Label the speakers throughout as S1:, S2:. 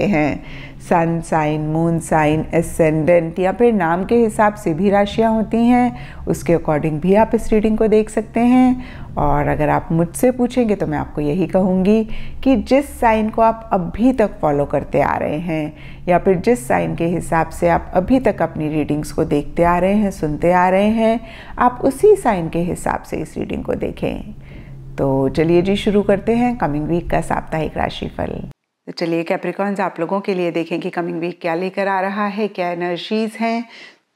S1: सकते हैं sun sign moon sign ascendant या फिर नाम के हिसाब से भी राशियाँ होती हैं उसके अकॉर्डिंग भी आप इस रीडिंग को देख सकते हैं और अगर आप मुझसे पूछेंगे तो मैं आपको यही कहूँगी कि जिस साइन को आप अभी तक फॉलो करते आ रहे हैं या फिर जिस साइन के हिसाब से आप अभी तक अपनी रीडिंग्स को देखते आ रहे हैं सुनते आ रहे हैं आप उसी साइन के हिसाब से इस रीडिंग को देखें तो चलिए जी शुरू करते हैं कमिंग वीक का साप्ताहिक राशिफल तो चलिए कैप्रिकॉन्स आप लोगों के लिए देखें कि कमिंग वीक क्या लेकर आ रहा है क्या एनर्जीज हैं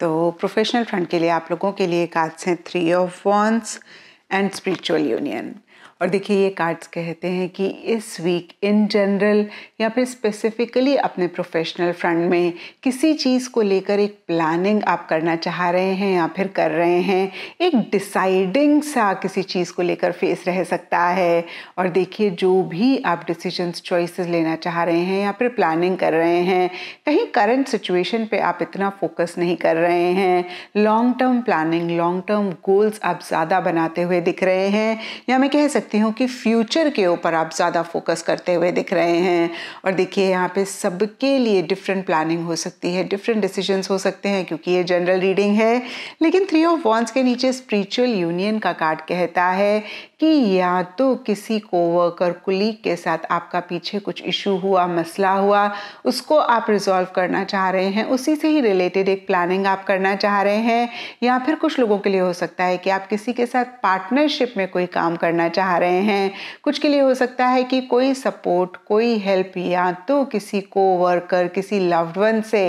S1: तो प्रोफेशनल फ्रंट के लिए आप लोगों के लिए कार्ड्स हैं three of wands and spiritual union और देखिए ये कार्ड्स कहते हैं कि इस वीक इन जनरल या फिर स्पेसिफिकली अपने प्रोफेशनल फ्रंट में किसी चीज़ को लेकर एक प्लानिंग आप करना चाह रहे हैं या फिर कर रहे हैं एक डिसाइडिंग सा किसी चीज़ को लेकर फेस रह सकता है और देखिए जो भी आप डिसीजंस चॉइसेस लेना चाह रहे हैं या फिर प्लानिंग कर रहे हैं कहीं करंट सिचुएशन पर आप इतना फोकस नहीं कर रहे हैं long term planning long term goals आप ज़्यादा बनाते हुए हुए दिख रहे हैं या मैं कह सकती हूँ कि फ्यूचर के ऊपर आप ज़्यादा फोकस करते हुए दिख रहे हैं और देखिए यहाँ पे सबके लिए डिफरेंट प्लानिंग हो सकती है डिफरेंट डिसीजंस हो सकते हैं क्योंकि ये जनरल रीडिंग है लेकिन थ्री ऑफ वॉन्स के नीचे स्पिरिचुअल यूनियन का कार्ड कहता है कि या तो किसी को वर्कर कुलीग के साथ आपका पीछे कुछ इशू हुआ मसला हुआ उसको आप रिजॉल्व करना चाह रहे हैं उसी से ही रिलेटेड एक प्लानिंग आप करना चाह रहे हैं या फिर कुछ लोगों के लिए हो सकता है कि आप किसी के साथ पार्टनरशिप में कोई काम करना चाह रहे हैं कुछ के लिए हो सकता है कि कोई सपोर्ट कोई हेल्प या तो किसी को वर्कर किसी लव्ड वन से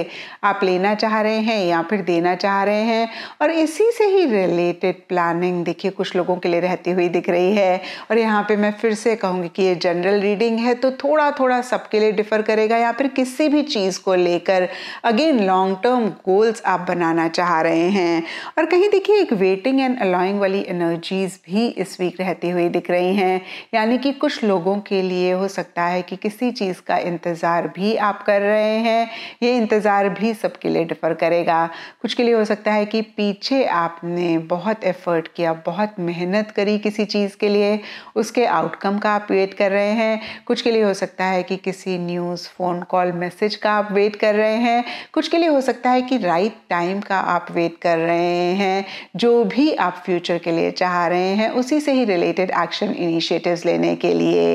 S1: आप लेना चाह रहे हैं या फिर देना चाह रहे हैं और इसी से ही रिलेटेड प्लानिंग देखिए कुछ लोगों के लिए रहती हुई दिख रही गई है और यहाँ पे मैं फिर से कहूँगी कि ये जनरल रीडिंग है तो थोड़ा थोड़ा सबके लिए डिफ़र करेगा या फिर किसी भी चीज़ को लेकर अगेन लॉन्ग टर्म गोल्स आप बनाना चाह रहे हैं और कहीं देखिए एक वेटिंग एंड अलॉइंग वाली एनर्जीज़ भी इस वीक रहती हुई दिख रही हैं यानी कि कुछ लोगों के लिए हो सकता है कि किसी चीज़ का इंतज़ार भी आप कर रहे हैं ये इंतज़ार भी सबके लिए डिफ़र करेगा कुछ के लिए हो सकता है कि पीछे आपने बहुत एफ़र्ट किया बहुत मेहनत करी किसी चीज़ के लिए उसके आउटकम का आप वेट कर रहे हैं कुछ के लिए हो सकता है कि किसी न्यूज़ फ़ोन कॉल मैसेज का आप वेट कर रहे हैं कुछ के लिए हो सकता है कि राइट टाइम का आप वेट कर रहे हैं जो भी आप फ्यूचर के लिए चाह रहे हैं उसी से ही रिलेटेड एक्शन इनिशिएटिव्स लेने के लिए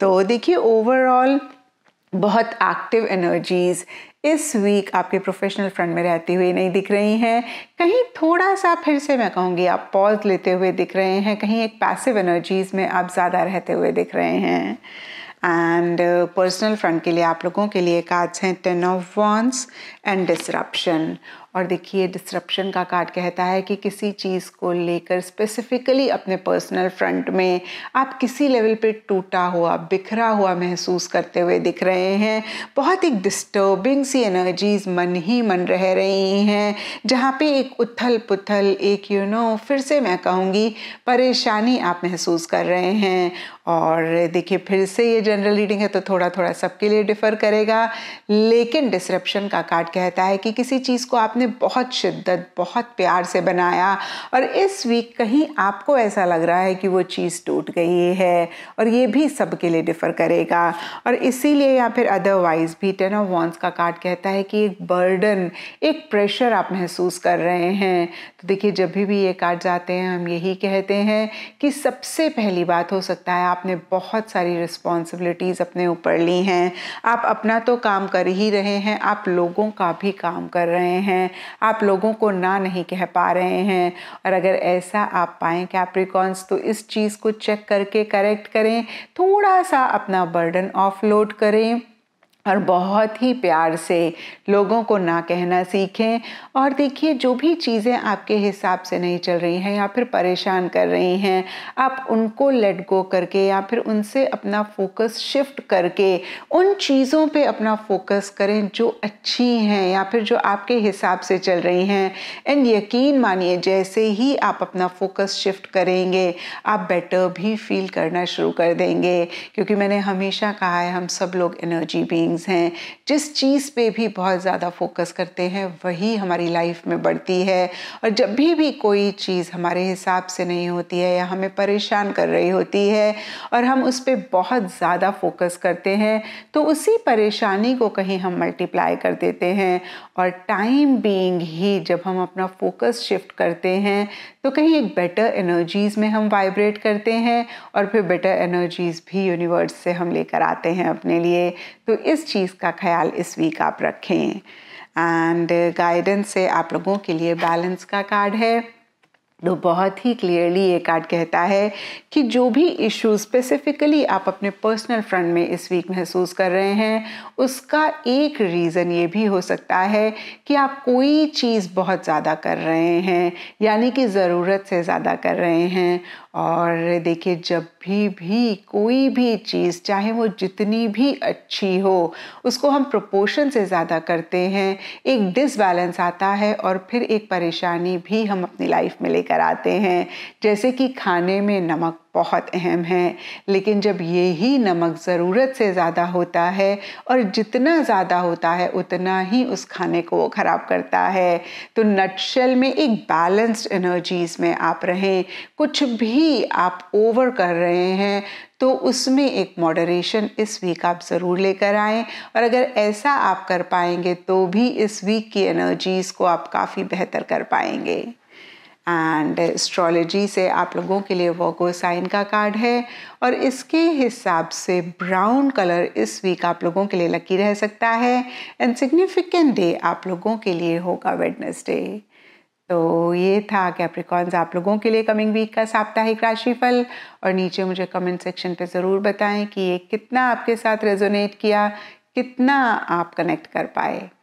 S1: तो देखिए ओवरऑल बहुत एक्टिव एनर्जीज़ इस वीक आपके प्रोफेशनल फ्रंट में रहती हुई नहीं दिख रही हैं कहीं थोड़ा सा फिर से मैं कहूँगी आप पॉज लेते हुए दिख रहे हैं कहीं एक पैसिव एनर्जीज़ में आप ज़्यादा रहते हुए दिख रहे हैं एंड पर्सनल फ्रंट के लिए आप लोगों के लिए कार्ड्स हैं ten of wands and disruption और देखिए डिस्रप्शन का कार्ड कहता है कि किसी चीज़ को लेकर स्पेसिफिकली अपने पर्सनल फ्रंट में आप किसी लेवल पे टूटा हुआ बिखरा हुआ महसूस करते हुए दिख रहे हैं बहुत ही डिस्टर्बिंग सी एनर्जीज मन ही मन रह रही हैं जहाँ पे एक उथल पुथल एक यू you नो know, फिर से मैं कहूँगी परेशानी आप महसूस कर रहे हैं और देखिए फिर से ये जनरल रीडिंग है तो थोड़ा थोड़ा सबके लिए डिफ़र करेगा लेकिन डिस्क्रप्शन का कार्ड कहता है कि किसी चीज़ को आप आपने बहुत शिद्दत बहुत प्यार से बनाया और इस वीक कहीं आपको ऐसा लग रहा है कि वो चीज़ टूट गई है और ये भी सबके लिए डिफ़र करेगा और इसीलिए या फिर अदरवाइज़ भी टेन ऑफ वॉन्स का कार्ड कहता है कि एक बर्डन एक प्रेशर आप महसूस कर रहे हैं तो देखिए जब भी भी ये कार्ड जाते हैं हम यही कहते हैं कि सबसे पहली बात हो सकता है आपने बहुत सारी रिस्पॉन्सिबिलिटीज़ अपने ऊपर ली हैं आप अपना तो काम कर ही रहे हैं आप लोगों का भी काम कर रहे हैं आप लोगों को ना नहीं कह पा रहे हैं और अगर ऐसा आप पाएँ कैप्रिकॉन्स तो इस चीज़ को चेक करके करेक्ट करें थोड़ा सा अपना बर्डन लोड करें और बहुत ही प्यार से लोगों को ना कहना सीखें और देखिए जो भी चीज़ें आपके हिसाब से नहीं चल रही हैं या फिर परेशान कर रही हैं आप उनको लेट गो करके या फिर उनसे अपना फोकस शिफ्ट करके उन चीज़ों पे अपना फोकस करें जो अच्छी हैं या फिर जो आपके हिसाब से चल रही हैं एंड यकीन मानिए जैसे ही आप अपना फोकस शिफ्ट करेंगे आप बेटर भी फील करना शुरू कर देंगे क्योंकि मैंने हमेशा कहा है हम सब लोग एनर्जी बींग बींग्स हैं जिस चीज़ पे भी बहुत ज़्यादा फोकस करते हैं वही हमारी लाइफ में बढ़ती है और जब भी भी कोई चीज़ हमारे हिसाब से नहीं होती है या हमें परेशान कर रही होती है और हम उस पर बहुत ज़्यादा फोकस करते हैं तो उसी परेशानी को कहीं हम मल्टीप्लाई कर देते हैं और टाइम बींग ही जब हम अपना फोकस शिफ्ट करते हैं तो कहीं एक बेटर एनर्जीज़ में हम वाइब्रेट करते हैं और फिर बेटर एनर्जीज़ भी यूनिवर्स से हम लेकर आते हैं अपने लिए तो इस इस चीज़ का ख्याल इस वीक आप रखें एंड गाइडेंस uh, से आप लोगों के लिए बैलेंस का कार्ड है तो बहुत ही क्लियरली ये कार्ड कहता है कि जो भी इशू स्पेसिफिकली आप अपने पर्सनल फ्रंट में इस वीक महसूस कर रहे हैं उसका एक रीज़न ये भी हो सकता है कि आप कोई चीज़ बहुत ज़्यादा कर रहे हैं यानी कि ज़रूरत से ज़्यादा कर रहे हैं और देखिए जब भी भी कोई भी चीज़ चाहे वो जितनी भी अच्छी हो उसको हम प्रोपोर्शन से ज़्यादा करते हैं एक डिसबैलेंस आता है और फिर एक परेशानी भी हम अपनी लाइफ में लेकर आते हैं जैसे कि खाने में नमक बहुत अहम है लेकिन जब यही नमक ज़रूरत से ज़्यादा होता है और जितना ज़्यादा होता है उतना ही उस खाने को ख़राब करता है तो नटशेल में एक बैलेंस्ड एनर्जीज में आप रहें कुछ भी आप ओवर कर रहे हैं तो उसमें एक मॉडरेशन इस वीक आप ज़रूर लेकर आएँ और अगर ऐसा आप कर पाएंगे तो भी इस वीक की एनर्जीज़ को आप काफ़ी बेहतर कर पाएंगे एंड एस्ट्रोलॉजी से आप लोगों के लिए वर्गो साइन का कार्ड है और इसके हिसाब से ब्राउन कलर इस वीक आप लोगों के लिए लकी रह सकता है एंड सिग्निफिकेंट डे आप लोगों के लिए होगा वेडनेसडे तो ये था कैप्रिकॉन्स आप लोगों के लिए कमिंग वीक का साप्ताहिक राशिफल और नीचे मुझे कमेंट सेक्शन पे ज़रूर बताएं कि ये कितना आपके साथ रेजोनेट किया कितना आप कनेक्ट कर पाए